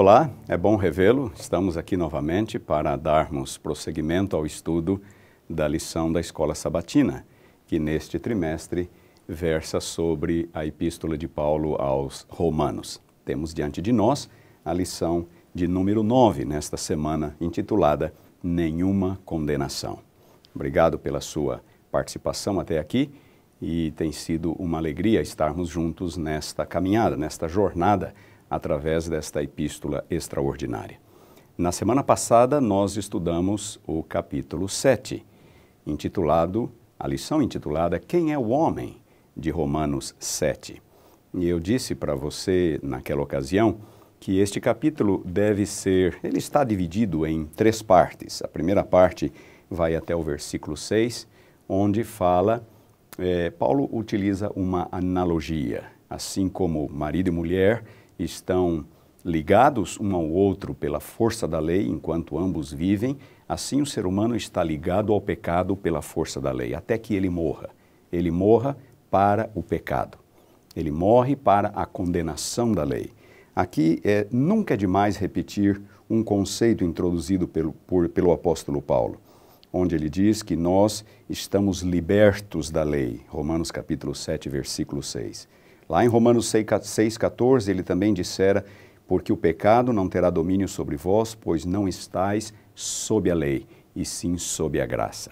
Olá, é bom revê-lo. Estamos aqui novamente para darmos prosseguimento ao estudo da lição da Escola Sabatina, que neste trimestre versa sobre a Epístola de Paulo aos Romanos. Temos diante de nós a lição de número 9 nesta semana, intitulada Nenhuma Condenação. Obrigado pela sua participação até aqui e tem sido uma alegria estarmos juntos nesta caminhada, nesta jornada através desta epístola extraordinária. Na semana passada, nós estudamos o capítulo 7, intitulado, a lição intitulada Quem é o Homem? de Romanos 7. E eu disse para você naquela ocasião que este capítulo deve ser, ele está dividido em três partes. A primeira parte vai até o versículo 6, onde fala, é, Paulo utiliza uma analogia, assim como marido e mulher estão ligados um ao outro pela força da lei, enquanto ambos vivem, assim o ser humano está ligado ao pecado pela força da lei, até que ele morra. Ele morra para o pecado. Ele morre para a condenação da lei. Aqui é, nunca é demais repetir um conceito introduzido pelo, por, pelo apóstolo Paulo, onde ele diz que nós estamos libertos da lei, Romanos capítulo 7, versículo 6. Lá em Romanos 6,14 ele também dissera: Porque o pecado não terá domínio sobre vós, pois não estáis sob a lei, e sim sob a graça.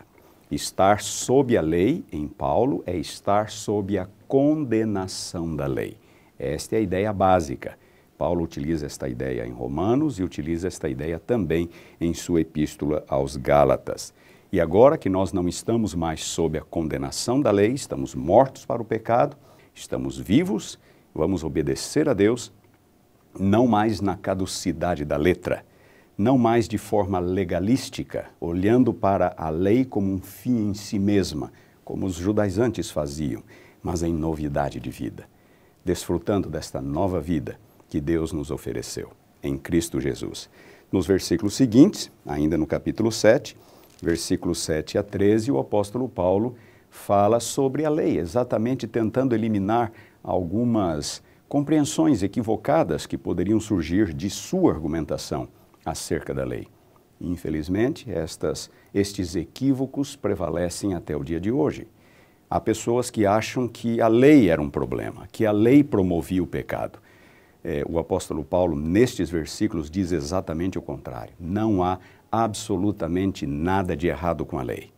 Estar sob a lei, em Paulo, é estar sob a condenação da lei. Esta é a ideia básica. Paulo utiliza esta ideia em Romanos e utiliza esta ideia também em sua epístola aos Gálatas. E agora que nós não estamos mais sob a condenação da lei, estamos mortos para o pecado, Estamos vivos, vamos obedecer a Deus, não mais na caducidade da letra, não mais de forma legalística, olhando para a lei como um fim em si mesma, como os judaizantes faziam, mas em novidade de vida, desfrutando desta nova vida que Deus nos ofereceu em Cristo Jesus. Nos versículos seguintes, ainda no capítulo 7, versículos 7 a 13, o apóstolo Paulo fala sobre a lei, exatamente tentando eliminar algumas compreensões equivocadas que poderiam surgir de sua argumentação acerca da lei. Infelizmente, estas, estes equívocos prevalecem até o dia de hoje. Há pessoas que acham que a lei era um problema, que a lei promovia o pecado. É, o apóstolo Paulo, nestes versículos, diz exatamente o contrário. Não há absolutamente nada de errado com a lei.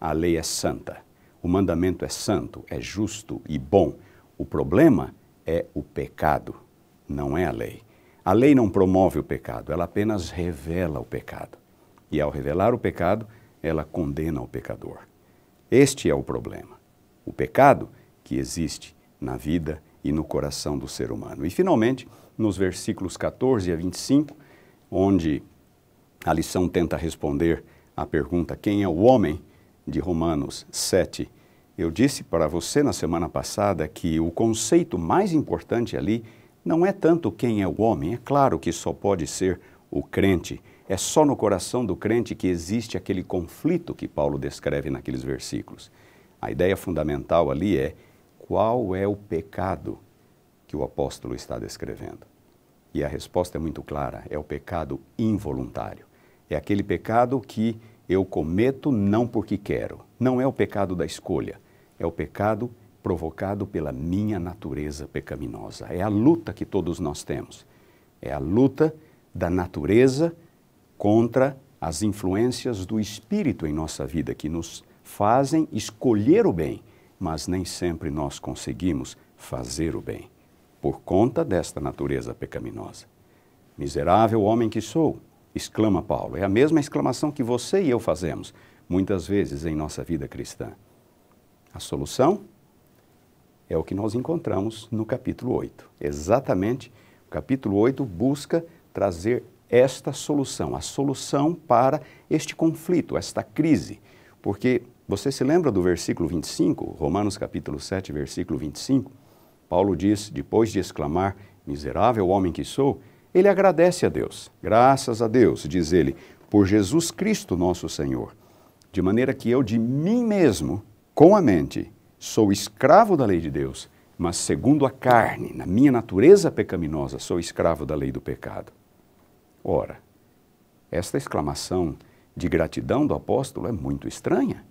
A lei é santa. O mandamento é santo, é justo e bom. O problema é o pecado, não é a lei. A lei não promove o pecado, ela apenas revela o pecado. E ao revelar o pecado, ela condena o pecador. Este é o problema. O pecado que existe na vida e no coração do ser humano. E, finalmente, nos versículos 14 a 25, onde a lição tenta responder à pergunta: quem é o homem? de Romanos 7, eu disse para você na semana passada que o conceito mais importante ali não é tanto quem é o homem, é claro que só pode ser o crente. É só no coração do crente que existe aquele conflito que Paulo descreve naqueles versículos. A ideia fundamental ali é qual é o pecado que o apóstolo está descrevendo. E a resposta é muito clara: é o pecado involuntário. É aquele pecado que eu cometo não porque quero, não é o pecado da escolha é o pecado provocado pela minha natureza pecaminosa. É a luta que todos nós temos. É a luta da natureza contra as influências do espírito em nossa vida que nos fazem escolher o bem, mas nem sempre nós conseguimos fazer o bem por conta desta natureza pecaminosa. Miserável homem que sou, exclama Paulo. É a mesma exclamação que você e eu fazemos muitas vezes em nossa vida cristã. A solução é o que nós encontramos no capítulo 8. Exatamente, o capítulo 8 busca trazer esta solução, a solução para este conflito, esta crise. Porque você se lembra do versículo 25, Romanos capítulo 7, versículo 25? Paulo diz, depois de exclamar, miserável homem que sou, ele agradece a Deus. Graças a Deus, diz ele, por Jesus Cristo nosso Senhor. De maneira que eu de mim mesmo com a mente, sou escravo da lei de Deus, mas segundo a carne, na minha natureza pecaminosa, sou escravo da lei do pecado. Ora, esta exclamação de gratidão do apóstolo é muito estranha.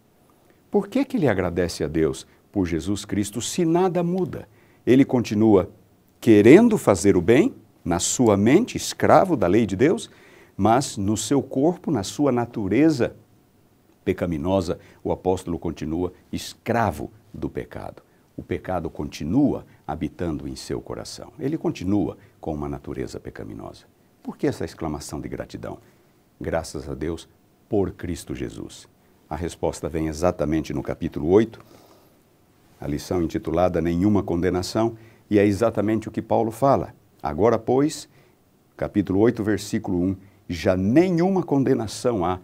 Por que, que ele agradece a Deus por Jesus Cristo se nada muda? Ele continua querendo fazer o bem, na sua mente, escravo da lei de Deus, mas no seu corpo, na sua natureza pecaminosa, o apóstolo continua escravo do pecado. O pecado continua habitando em seu coração. Ele continua com uma natureza pecaminosa. Por que essa exclamação de gratidão? Graças a Deus por Cristo Jesus. A resposta vem exatamente no capítulo 8, a lição intitulada Nenhuma Condenação, e é exatamente o que Paulo fala. Agora, pois, capítulo 8, versículo 1: já nenhuma condenação há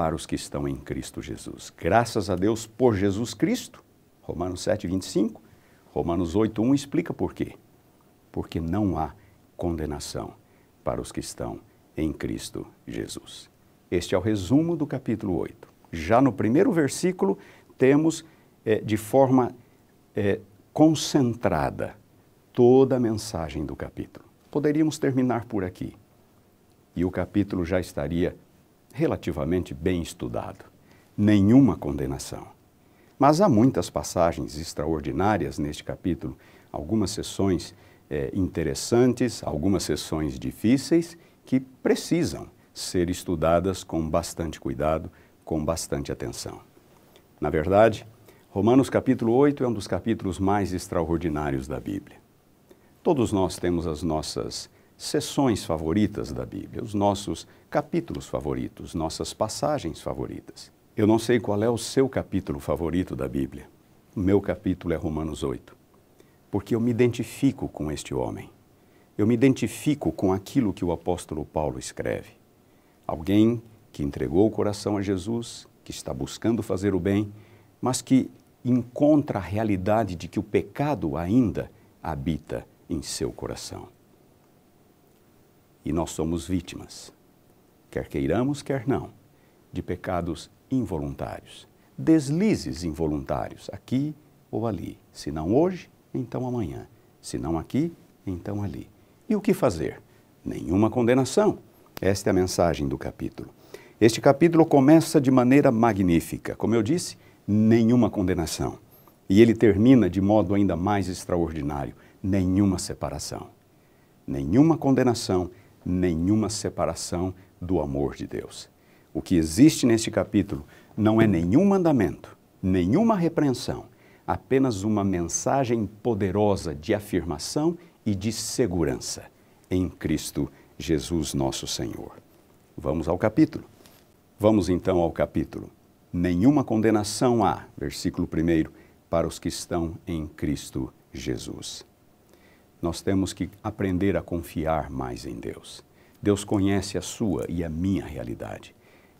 para os que estão em Cristo Jesus. Graças a Deus por Jesus Cristo, Romanos 7, 25, Romanos 8, 1 explica por quê. Porque não há condenação para os que estão em Cristo Jesus. Este é o resumo do capítulo 8. Já no primeiro versículo, temos é, de forma é, concentrada toda a mensagem do capítulo. Poderíamos terminar por aqui e o capítulo já estaria relativamente bem estudado. Nenhuma condenação. Mas há muitas passagens extraordinárias neste capítulo, algumas sessões é, interessantes, algumas sessões difíceis, que precisam ser estudadas com bastante cuidado, com bastante atenção. Na verdade, Romanos capítulo 8 é um dos capítulos mais extraordinários da Bíblia. Todos nós temos as nossas sessões favoritas da Bíblia, os nossos capítulos favoritos, nossas passagens favoritas. Eu não sei qual é o seu capítulo favorito da Bíblia. O meu capítulo é Romanos 8, porque eu me identifico com este homem. Eu me identifico com aquilo que o apóstolo Paulo escreve. Alguém que entregou o coração a Jesus, que está buscando fazer o bem, mas que encontra a realidade de que o pecado ainda habita em seu coração. E nós somos vítimas, quer queiramos, quer não, de pecados involuntários, deslizes involuntários, aqui ou ali. Se não hoje, então amanhã. Se não aqui, então ali. E o que fazer? Nenhuma condenação. Esta é a mensagem do capítulo. Este capítulo começa de maneira magnífica. Como eu disse, nenhuma condenação. E ele termina de modo ainda mais extraordinário: nenhuma separação. Nenhuma condenação nenhuma separação do amor de Deus. O que existe neste capítulo não é nenhum mandamento, nenhuma repreensão, apenas uma mensagem poderosa de afirmação e de segurança em Cristo Jesus nosso Senhor. Vamos ao capítulo. Vamos então ao capítulo. Nenhuma condenação há, versículo 1, para os que estão em Cristo Jesus nós temos que aprender a confiar mais em Deus. Deus conhece a sua e a minha realidade.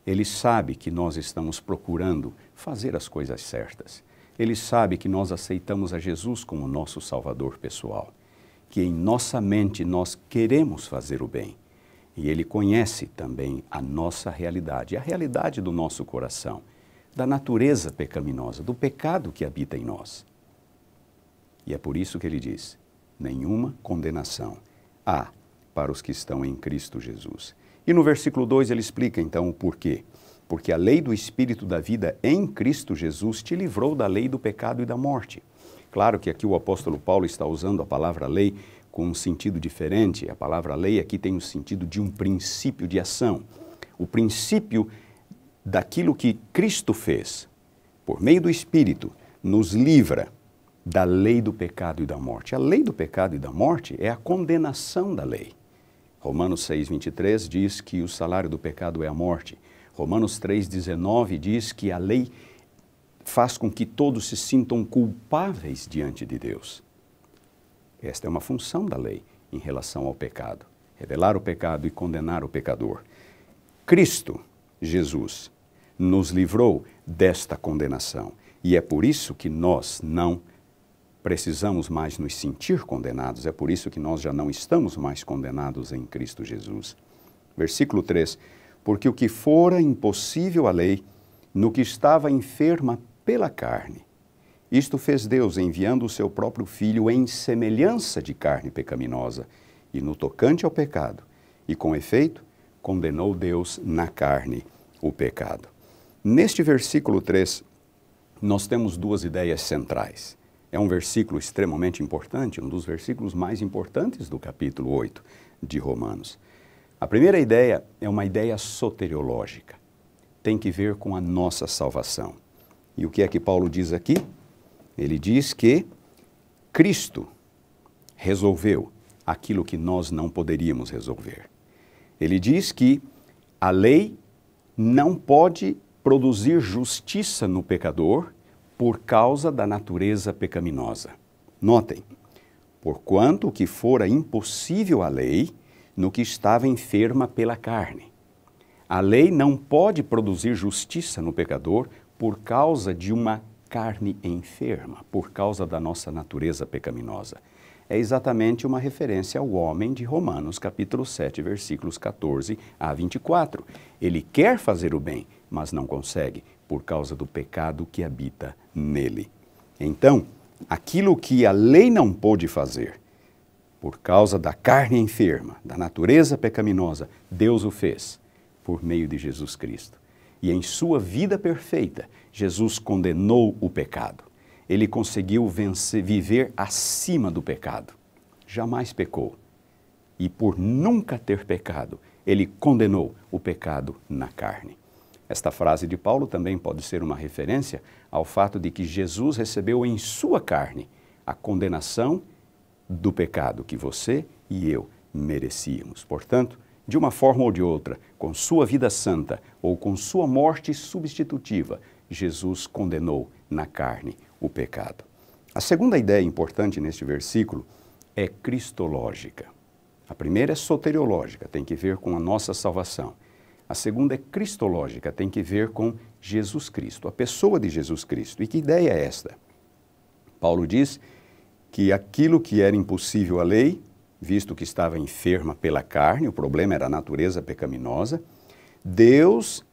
Ele sabe que nós estamos procurando fazer as coisas certas. Ele sabe que nós aceitamos a Jesus como nosso Salvador pessoal, que em nossa mente nós queremos fazer o bem. E Ele conhece também a nossa realidade, a realidade do nosso coração, da natureza pecaminosa, do pecado que habita em nós. E é por isso que Ele diz: nenhuma condenação há para os que estão em Cristo Jesus. E no versículo 2 ele explica então o porquê. Porque a lei do Espírito da vida em Cristo Jesus te livrou da lei do pecado e da morte. Claro que aqui o apóstolo Paulo está usando a palavra lei com um sentido diferente. A palavra lei aqui tem o sentido de um princípio de ação. O princípio daquilo que Cristo fez, por meio do Espírito, nos livra da lei do pecado e da morte. A lei do pecado e da morte é a condenação da lei. Romanos 6:23 diz que o salário do pecado é a morte. Romanos 3:19 diz que a lei faz com que todos se sintam culpáveis diante de Deus. Esta é uma função da lei em relação ao pecado, revelar o pecado e condenar o pecador. Cristo, Jesus, nos livrou desta condenação, e é por isso que nós não precisamos mais nos sentir condenados, é por isso que nós já não estamos mais condenados em Cristo Jesus. Versículo 3: Porque o que fora impossível à lei, no que estava enferma pela carne, isto fez Deus enviando o seu próprio Filho em semelhança de carne pecaminosa, e no tocante ao pecado, e com efeito, condenou Deus na carne o pecado. Neste versículo 3, nós temos duas ideias centrais. É um versículo extremamente importante, um dos versículos mais importantes do capítulo 8 de Romanos. A primeira ideia é uma ideia soteriológica. Tem que ver com a nossa salvação. E o que é que Paulo diz aqui? Ele diz que Cristo resolveu aquilo que nós não poderíamos resolver. Ele diz que a lei não pode produzir justiça no pecador por causa da natureza pecaminosa. Notem, porquanto o que fora impossível à lei, no que estava enferma pela carne. A lei não pode produzir justiça no pecador por causa de uma carne enferma, por causa da nossa natureza pecaminosa. É exatamente uma referência ao homem de Romanos, capítulo 7, versículos 14 a 24. Ele quer fazer o bem, mas não consegue, por causa do pecado que habita nele. Então, aquilo que a lei não pôde fazer, por causa da carne enferma, da natureza pecaminosa, Deus o fez por meio de Jesus Cristo. E em sua vida perfeita, Jesus condenou o pecado. Ele conseguiu vencer, viver acima do pecado. Jamais pecou. E por nunca ter pecado, ele condenou o pecado na carne. Esta frase de Paulo também pode ser uma referência ao fato de que Jesus recebeu em sua carne a condenação do pecado que você e eu merecíamos. Portanto, de uma forma ou de outra, com sua vida santa ou com sua morte substitutiva, Jesus condenou na carne o pecado. A segunda ideia importante neste versículo é cristológica. A primeira é soteriológica, tem que ver com a nossa salvação. A segunda é cristológica, tem que ver com Jesus Cristo, a pessoa de Jesus Cristo. E que ideia é esta? Paulo diz que aquilo que era impossível à lei, visto que estava enferma pela carne, o problema era a natureza pecaminosa, Deus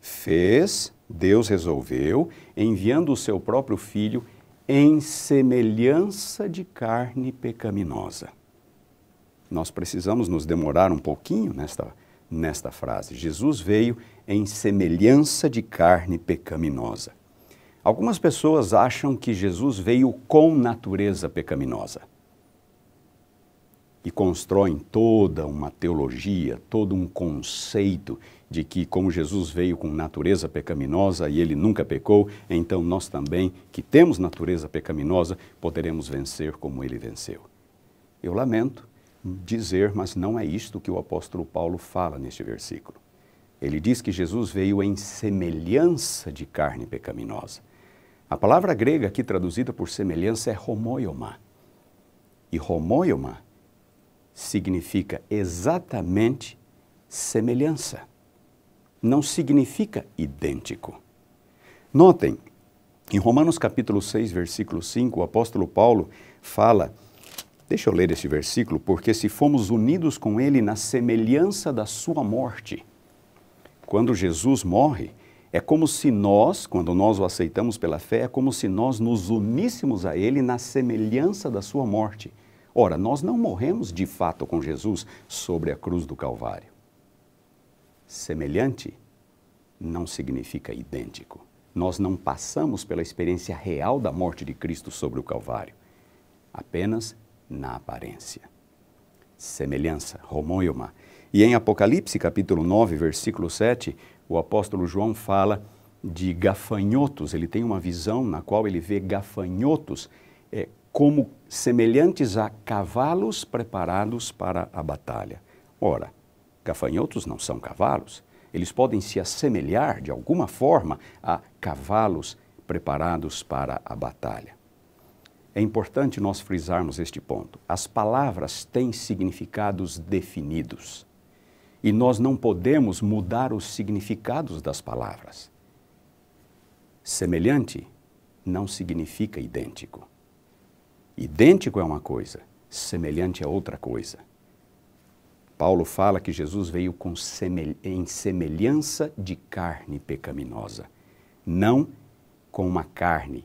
fez, Deus resolveu, enviando o seu próprio filho em semelhança de carne pecaminosa. Nós precisamos nos demorar um pouquinho nesta nesta frase. Jesus veio em semelhança de carne pecaminosa. Algumas pessoas acham que Jesus veio com natureza pecaminosa e constroem toda uma teologia, todo um conceito de que, como Jesus veio com natureza pecaminosa e ele nunca pecou, então nós também, que temos natureza pecaminosa, poderemos vencer como ele venceu. Eu lamento, dizer, mas não é isto que o apóstolo Paulo fala neste versículo. Ele diz que Jesus veio em semelhança de carne pecaminosa. A palavra grega aqui traduzida por semelhança é homoioma. E homoioma significa exatamente semelhança. Não significa idêntico. Notem, em Romanos capítulo 6, versículo 5, o apóstolo Paulo fala Deixa eu ler este versículo, porque se fomos unidos com ele na semelhança da sua morte. Quando Jesus morre, é como se nós, quando nós o aceitamos pela fé, é como se nós nos uníssemos a ele na semelhança da sua morte. Ora, nós não morremos de fato com Jesus sobre a cruz do Calvário. Semelhante não significa idêntico. Nós não passamos pela experiência real da morte de Cristo sobre o Calvário. Apenas na aparência. Semelhança, homoioma. E em Apocalipse, capítulo 9, versículo 7, o apóstolo João fala de gafanhotos. Ele tem uma visão na qual ele vê gafanhotos é, como semelhantes a cavalos preparados para a batalha. Ora, gafanhotos não são cavalos. Eles podem se assemelhar de alguma forma a cavalos preparados para a batalha. É importante nós frisarmos este ponto. As palavras têm significados definidos e nós não podemos mudar os significados das palavras. Semelhante não significa idêntico. Idêntico é uma coisa, semelhante é outra coisa. Paulo fala que Jesus veio semel em semelhança de carne pecaminosa, não com uma carne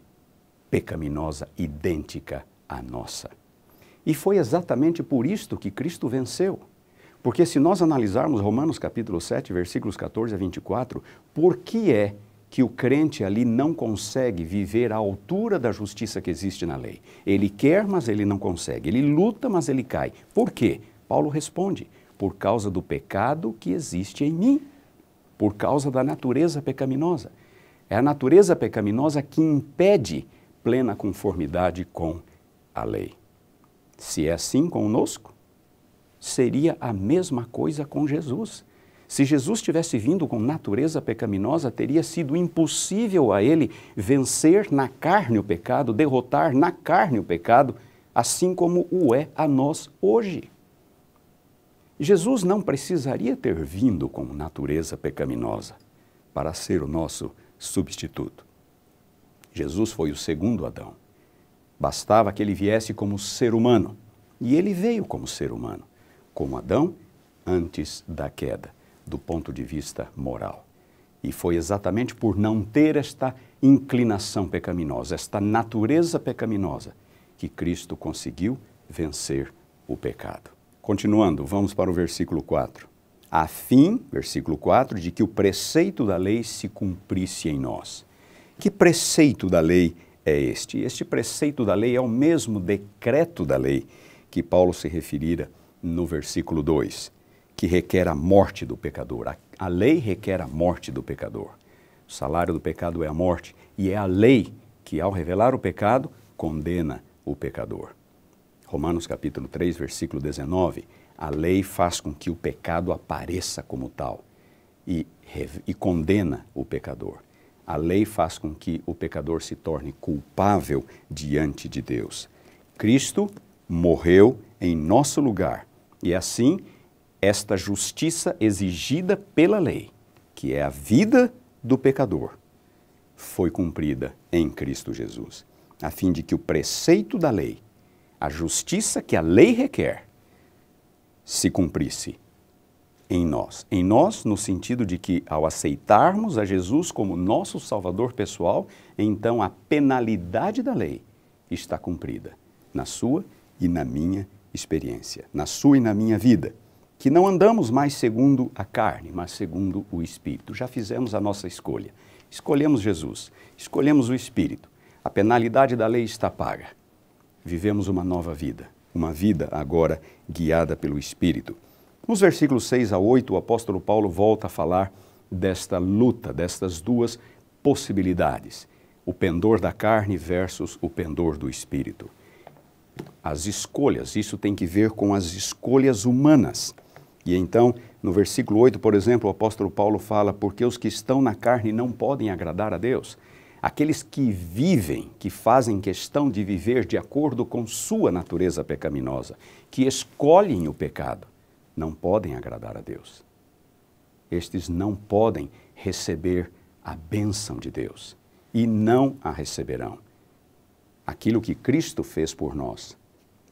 pecaminosa idêntica à nossa. E foi exatamente por isto que Cristo venceu. Porque se nós analisarmos Romanos capítulo 7, versículos 14 a 24, por que é que o crente ali não consegue viver à altura da justiça que existe na lei? Ele quer, mas ele não consegue. Ele luta, mas ele cai. Por quê? Paulo responde: por causa do pecado que existe em mim, por causa da natureza pecaminosa. É a natureza pecaminosa que impede plena conformidade com a lei. Se é assim conosco, seria a mesma coisa com Jesus. Se Jesus tivesse vindo com natureza pecaminosa, teria sido impossível a ele vencer na carne o pecado, derrotar na carne o pecado, assim como o é a nós hoje. Jesus não precisaria ter vindo com natureza pecaminosa para ser o nosso substituto. Jesus foi o segundo Adão. Bastava que ele viesse como ser humano. E ele veio como ser humano, como Adão antes da queda, do ponto de vista moral. E foi exatamente por não ter esta inclinação pecaminosa, esta natureza pecaminosa, que Cristo conseguiu vencer o pecado. Continuando, vamos para o versículo 4. A fim, versículo 4, de que o preceito da lei se cumprisse em nós, que preceito da lei é este? Este preceito da lei é o mesmo decreto da lei que Paulo se referira no versículo 2, que requer a morte do pecador. A, a lei requer a morte do pecador. O salário do pecado é a morte e é a lei que, ao revelar o pecado, condena o pecador. Romanos capítulo 3, versículo 19. A lei faz com que o pecado apareça como tal e, e condena o pecador. A lei faz com que o pecador se torne culpável diante de Deus. Cristo morreu em nosso lugar e assim esta justiça exigida pela lei, que é a vida do pecador, foi cumprida em Cristo Jesus, a fim de que o preceito da lei, a justiça que a lei requer, se cumprisse em nós. Em nós, no sentido de que, ao aceitarmos a Jesus como nosso Salvador pessoal, então a penalidade da lei está cumprida na sua e na minha experiência, na sua e na minha vida. Que não andamos mais segundo a carne, mas segundo o Espírito. Já fizemos a nossa escolha. Escolhemos Jesus, escolhemos o Espírito. A penalidade da lei está paga. Vivemos uma nova vida, uma vida agora guiada pelo Espírito. Nos versículos 6 a 8, o apóstolo Paulo volta a falar desta luta, destas duas possibilidades: o pendor da carne versus o pendor do espírito. As escolhas, isso tem que ver com as escolhas humanas. E então, no versículo 8, por exemplo, o apóstolo Paulo fala: Porque os que estão na carne não podem agradar a Deus. Aqueles que vivem, que fazem questão de viver de acordo com sua natureza pecaminosa, que escolhem o pecado, não podem agradar a Deus. Estes não podem receber a bênção de Deus e não a receberão. Aquilo que Cristo fez por nós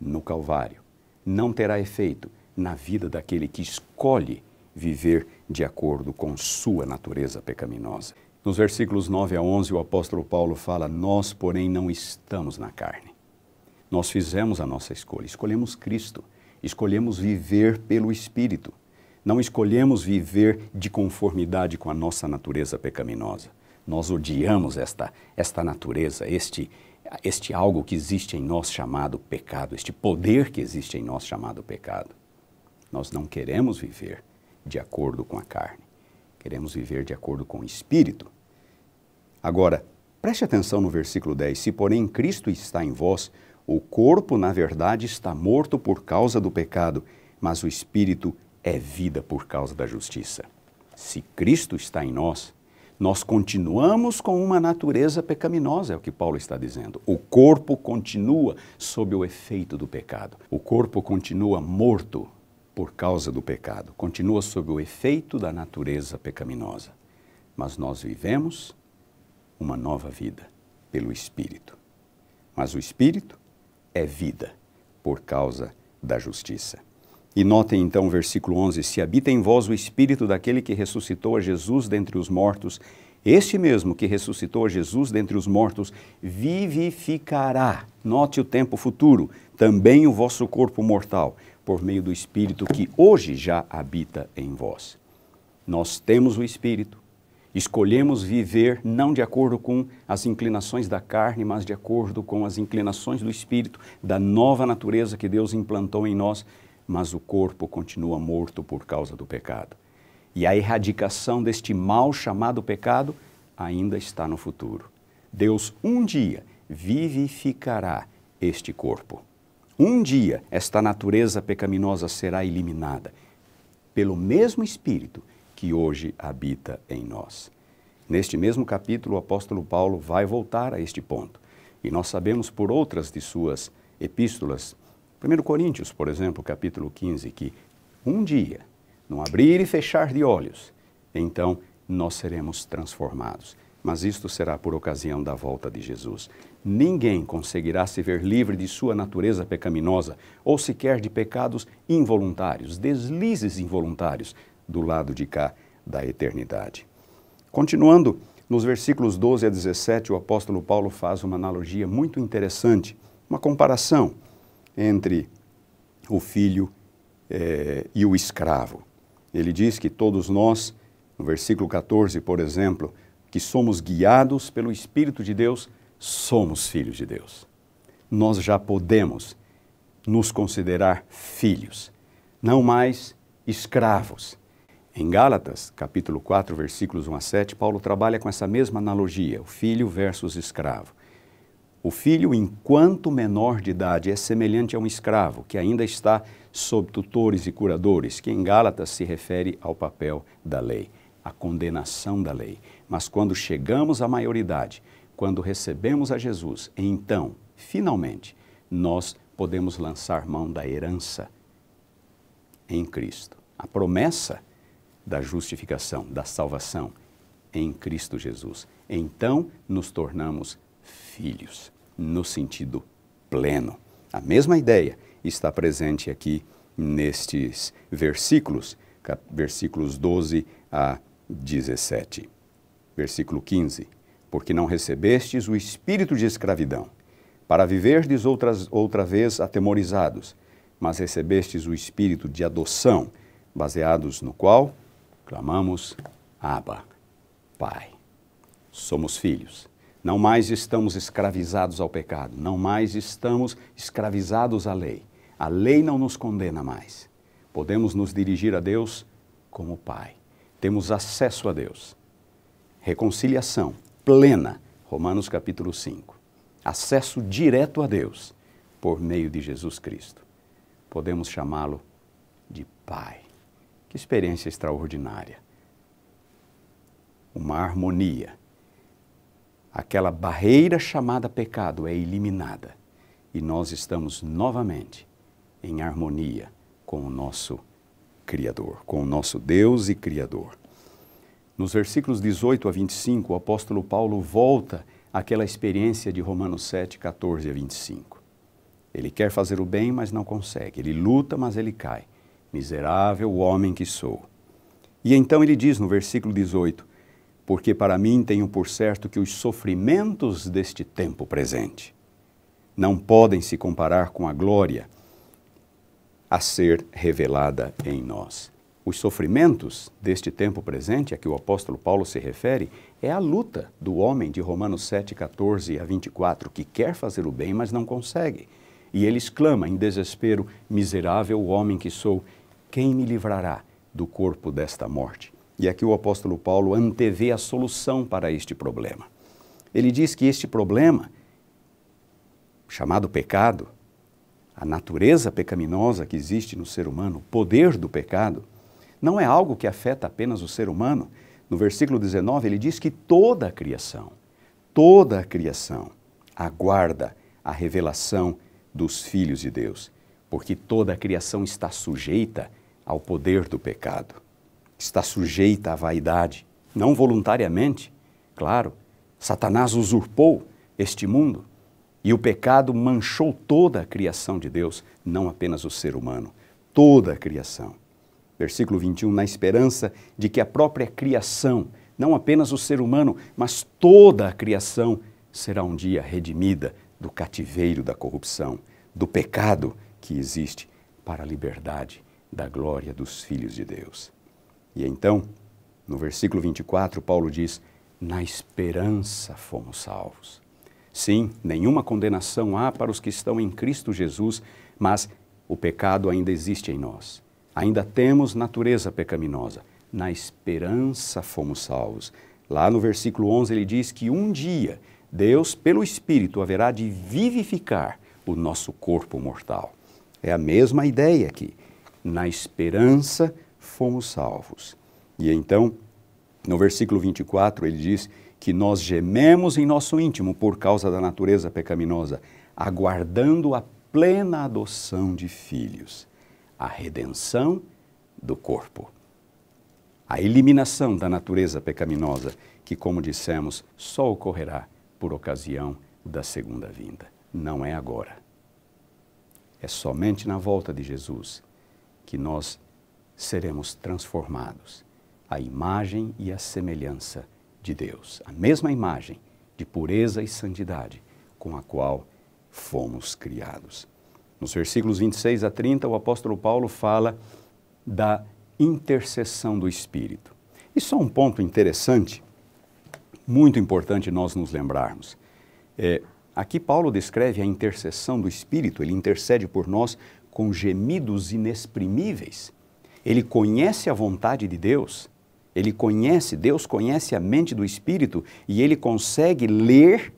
no Calvário não terá efeito na vida daquele que escolhe viver de acordo com sua natureza pecaminosa. Nos versículos 9 a 11, o apóstolo Paulo fala: Nós, porém, não estamos na carne. Nós fizemos a nossa escolha, escolhemos Cristo escolhemos viver pelo Espírito. Não escolhemos viver de conformidade com a nossa natureza pecaminosa. Nós odiamos esta, esta natureza, este, este algo que existe em nós chamado pecado, este poder que existe em nós chamado pecado. Nós não queremos viver de acordo com a carne, queremos viver de acordo com o espírito. Agora, preste atenção no versículo 10: Se, porém, Cristo está em vós, o corpo, na verdade, está morto por causa do pecado, mas o espírito é vida por causa da justiça. Se Cristo está em nós, nós continuamos com uma natureza pecaminosa, é o que Paulo está dizendo. O corpo continua sob o efeito do pecado. O corpo continua morto por causa do pecado, continua sob o efeito da natureza pecaminosa. Mas nós vivemos uma nova vida pelo Espírito. Mas o Espírito é vida, por causa da justiça. E notem então o versículo 11: Se habita em vós o espírito daquele que ressuscitou a Jesus dentre os mortos, este mesmo que ressuscitou a Jesus dentre os mortos vivificará, note o tempo futuro, também o vosso corpo mortal, por meio do espírito que hoje já habita em vós. Nós temos o espírito, Escolhemos viver não de acordo com as inclinações da carne, mas de acordo com as inclinações do espírito, da nova natureza que Deus implantou em nós, mas o corpo continua morto por causa do pecado. E a erradicação deste mal chamado pecado ainda está no futuro. Deus um dia vivificará este corpo. Um dia esta natureza pecaminosa será eliminada pelo mesmo espírito que hoje habita em nós. Neste mesmo capítulo, o apóstolo Paulo vai voltar a este ponto. E nós sabemos por outras de suas epístolas, 1 Coríntios, por exemplo, capítulo 15, que um dia, num abrir e fechar de olhos, então nós seremos transformados. Mas isto será por ocasião da volta de Jesus. Ninguém conseguirá se ver livre de sua natureza pecaminosa ou sequer de pecados involuntários, deslizes involuntários, do lado de cá da eternidade. Continuando, nos versículos 12 a 17, o apóstolo Paulo faz uma analogia muito interessante, uma comparação entre o filho eh, e o escravo. Ele diz que todos nós, no versículo 14, por exemplo, que somos guiados pelo Espírito de Deus, somos filhos de Deus. Nós já podemos nos considerar filhos, não mais escravos. Em Gálatas, capítulo 4, versículos 1 a 7, Paulo trabalha com essa mesma analogia, o filho versus escravo. O filho, enquanto menor de idade, é semelhante a um escravo, que ainda está sob tutores e curadores, que em Gálatas se refere ao papel da lei, à condenação da lei. Mas quando chegamos à maioridade, quando recebemos a Jesus, então, finalmente, nós podemos lançar mão da herança em Cristo. A promessa da justificação, da salvação em Cristo Jesus. Então nos tornamos filhos, no sentido pleno. A mesma ideia está presente aqui nestes versículos, versículos 12 a 17. Versículo 15: Porque não recebestes o espírito de escravidão, para viverdes outras, outra vez atemorizados, mas recebestes o espírito de adoção, baseados no qual Clamamos, Abba, Pai. Somos filhos. Não mais estamos escravizados ao pecado, não mais estamos escravizados à lei. A lei não nos condena mais. Podemos nos dirigir a Deus como Pai. Temos acesso a Deus. Reconciliação plena, Romanos capítulo 5. Acesso direto a Deus por meio de Jesus Cristo. Podemos chamá-lo de Pai. Que experiência extraordinária! Uma harmonia. Aquela barreira chamada pecado é eliminada e nós estamos novamente em harmonia com o nosso Criador, com o nosso Deus e Criador. Nos versículos 18 a 25, o apóstolo Paulo volta àquela experiência de Romanos 7, 14 a 25. Ele quer fazer o bem, mas não consegue. Ele luta, mas ele cai miserável o homem que sou. E então ele diz no versículo 18: Porque para mim tenho por certo que os sofrimentos deste tempo presente não podem se comparar com a glória a ser revelada em nós. Os sofrimentos deste tempo presente a que o apóstolo Paulo se refere é a luta do homem de Romanos 7, 14 a 24, que quer fazer o bem, mas não consegue. E ele exclama em desespero: Miserável o homem que sou, quem me livrará do corpo desta morte? E aqui o apóstolo Paulo antevê a solução para este problema. Ele diz que este problema, chamado pecado, a natureza pecaminosa que existe no ser humano, o poder do pecado, não é algo que afeta apenas o ser humano. No versículo 19, ele diz que toda a criação, toda a criação aguarda a revelação dos filhos de Deus, porque toda a criação está sujeita ao poder do pecado, está sujeita à vaidade, não voluntariamente, claro. Satanás usurpou este mundo e o pecado manchou toda a criação de Deus, não apenas o ser humano, toda a criação. Versículo 21, na esperança de que a própria criação, não apenas o ser humano, mas toda a criação, será um dia redimida do cativeiro da corrupção, do pecado que existe para a liberdade da glória dos filhos de Deus. E então, no versículo 24, Paulo diz: Na esperança fomos salvos. Sim, nenhuma condenação há para os que estão em Cristo Jesus, mas o pecado ainda existe em nós. Ainda temos natureza pecaminosa. Na esperança fomos salvos. Lá no versículo 11 ele diz que um dia Deus, pelo Espírito, haverá de vivificar o nosso corpo mortal. É a mesma ideia aqui na esperança fomos salvos. E então, no versículo 24, ele diz que nós gememos em nosso íntimo por causa da natureza pecaminosa, aguardando a plena adoção de filhos, a redenção do corpo, a eliminação da natureza pecaminosa, que, como dissemos, só ocorrerá por ocasião da segunda vinda. Não é agora. É somente na volta de Jesus que nós seremos transformados à imagem e à semelhança de Deus, a mesma imagem de pureza e santidade com a qual fomos criados. Nos versículos 26 a 30, o apóstolo Paulo fala da intercessão do Espírito. E só um ponto interessante, muito importante nós nos lembrarmos. É, aqui Paulo descreve a intercessão do Espírito, ele intercede por nós com gemidos inexprimíveis. Ele conhece a vontade de Deus, ele conhece, Deus conhece a mente do Espírito e ele consegue ler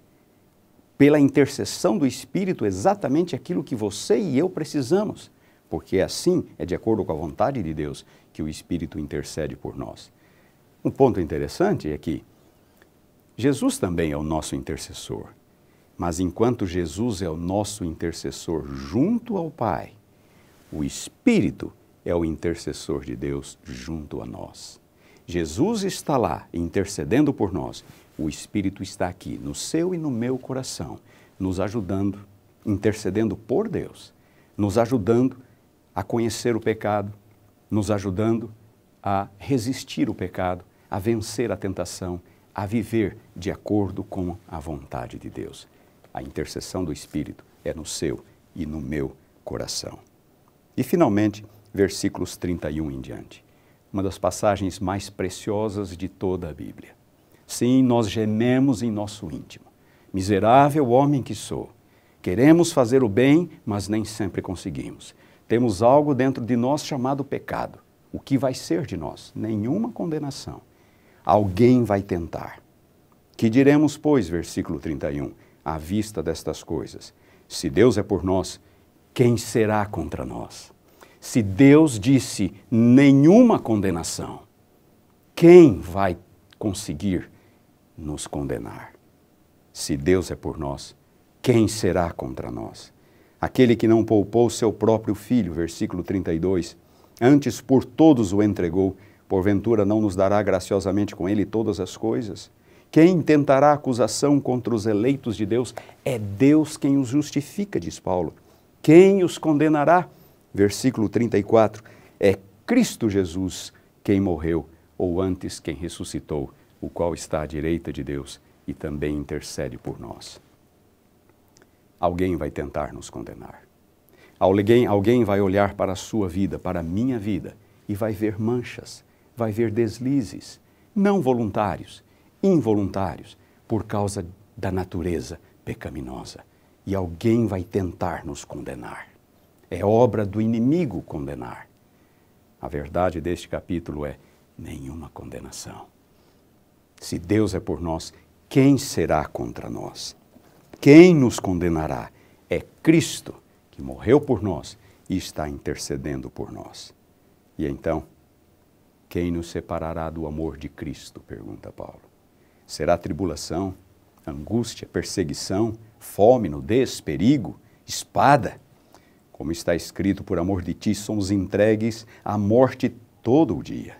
pela intercessão do Espírito exatamente aquilo que você e eu precisamos, porque assim é de acordo com a vontade de Deus que o Espírito intercede por nós. Um ponto interessante é que Jesus também é o nosso intercessor, mas enquanto Jesus é o nosso intercessor junto ao Pai, o Espírito é o intercessor de Deus junto a nós. Jesus está lá intercedendo por nós. O Espírito está aqui, no seu e no meu coração, nos ajudando, intercedendo por Deus, nos ajudando a conhecer o pecado, nos ajudando a resistir o pecado, a vencer a tentação, a viver de acordo com a vontade de Deus. A intercessão do Espírito é no seu e no meu coração. E, finalmente, versículos 31 em diante. Uma das passagens mais preciosas de toda a Bíblia. Sim, nós gememos em nosso íntimo. Miserável homem que sou. Queremos fazer o bem, mas nem sempre conseguimos. Temos algo dentro de nós chamado pecado. O que vai ser de nós? Nenhuma condenação. Alguém vai tentar. Que diremos, pois, versículo 31, à vista destas coisas? Se Deus é por nós, quem será contra nós? Se Deus disse nenhuma condenação, quem vai conseguir nos condenar? Se Deus é por nós, quem será contra nós? Aquele que não poupou seu próprio filho, versículo 32, antes por todos o entregou, porventura não nos dará graciosamente com ele todas as coisas? Quem tentará acusação contra os eleitos de Deus? É Deus quem os justifica, diz Paulo. Quem os condenará? Versículo 34. É Cristo Jesus quem morreu, ou antes quem ressuscitou, o qual está à direita de Deus e também intercede por nós. Alguém vai tentar nos condenar. Alguém, alguém vai olhar para a sua vida, para a minha vida, e vai ver manchas, vai ver deslizes, não voluntários, involuntários, por causa da natureza pecaminosa e alguém vai tentar nos condenar. É obra do inimigo condenar. A verdade deste capítulo é nenhuma condenação. Se Deus é por nós, quem será contra nós? Quem nos condenará? É Cristo que morreu por nós e está intercedendo por nós. E então, quem nos separará do amor de Cristo? pergunta Paulo. Será tribulação? angústia, perseguição, fome, nudez, perigo, espada. Como está escrito, por amor de ti somos entregues à morte todo o dia.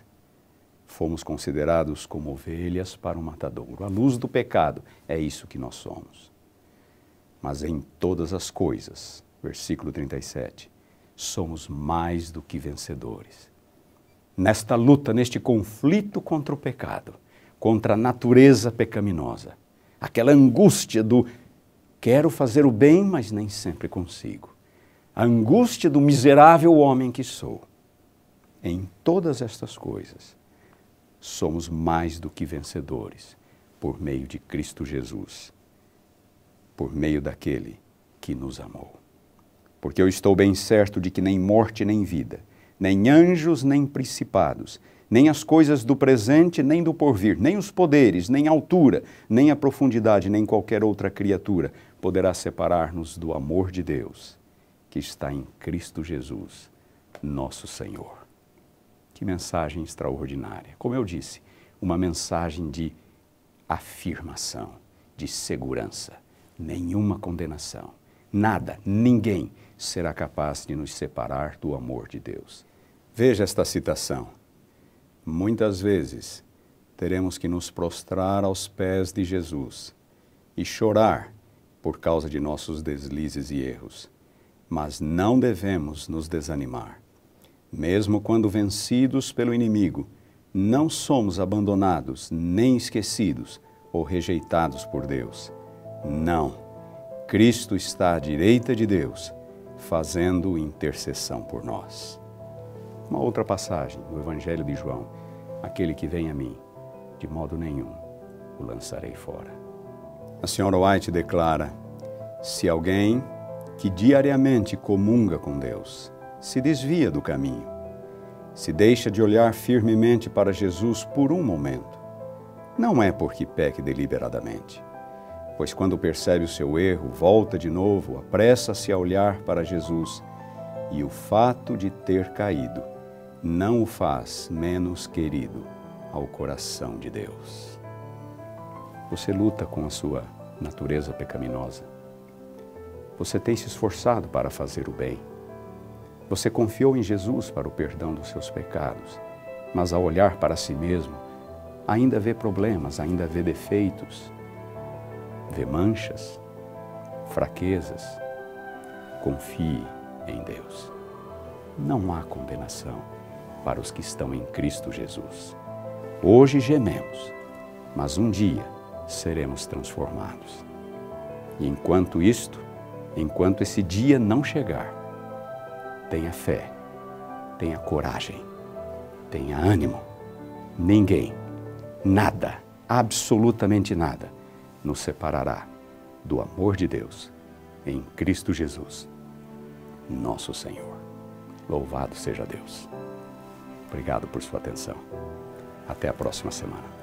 Fomos considerados como ovelhas para o matadouro. A luz do pecado é isso que nós somos. Mas em todas as coisas, versículo 37, somos mais do que vencedores. Nesta luta, neste conflito contra o pecado, contra a natureza pecaminosa, aquela angústia do quero fazer o bem, mas nem sempre consigo. A angústia do miserável homem que sou. Em todas estas coisas, somos mais do que vencedores por meio de Cristo Jesus, por meio daquele que nos amou. Porque eu estou bem certo de que nem morte nem vida, nem anjos nem principados, nem as coisas do presente, nem do porvir, nem os poderes, nem a altura, nem a profundidade, nem qualquer outra criatura poderá separar-nos do amor de Deus que está em Cristo Jesus, nosso Senhor. Que mensagem extraordinária! Como eu disse, uma mensagem de afirmação, de segurança, nenhuma condenação. Nada, ninguém será capaz de nos separar do amor de Deus. Veja esta citação Muitas vezes teremos que nos prostrar aos pés de Jesus e chorar por causa de nossos deslizes e erros. Mas não devemos nos desanimar. Mesmo quando vencidos pelo inimigo, não somos abandonados, nem esquecidos ou rejeitados por Deus. Não. Cristo está à direita de Deus, fazendo intercessão por nós. Uma outra passagem do Evangelho de João, Aquele que vem a mim, de modo nenhum o lançarei fora. A senhora White declara: se alguém que diariamente comunga com Deus se desvia do caminho, se deixa de olhar firmemente para Jesus por um momento, não é porque peque deliberadamente, pois quando percebe o seu erro, volta de novo, apressa-se a olhar para Jesus e o fato de ter caído não o faz menos querido ao coração de Deus. Você luta com a sua natureza pecaminosa. Você tem se esforçado para fazer o bem. Você confiou em Jesus para o perdão dos seus pecados, mas ao olhar para si mesmo, ainda vê problemas, ainda vê defeitos, vê manchas, fraquezas. Confie em Deus. Não há condenação para os que estão em Cristo Jesus. Hoje gememos, mas um dia seremos transformados. E enquanto isto, enquanto esse dia não chegar, tenha fé, tenha coragem, tenha ânimo. Ninguém, nada, absolutamente nada, nos separará do amor de Deus em Cristo Jesus, nosso Senhor. Louvado seja Deus. Obrigado por sua atenção. Até a próxima semana.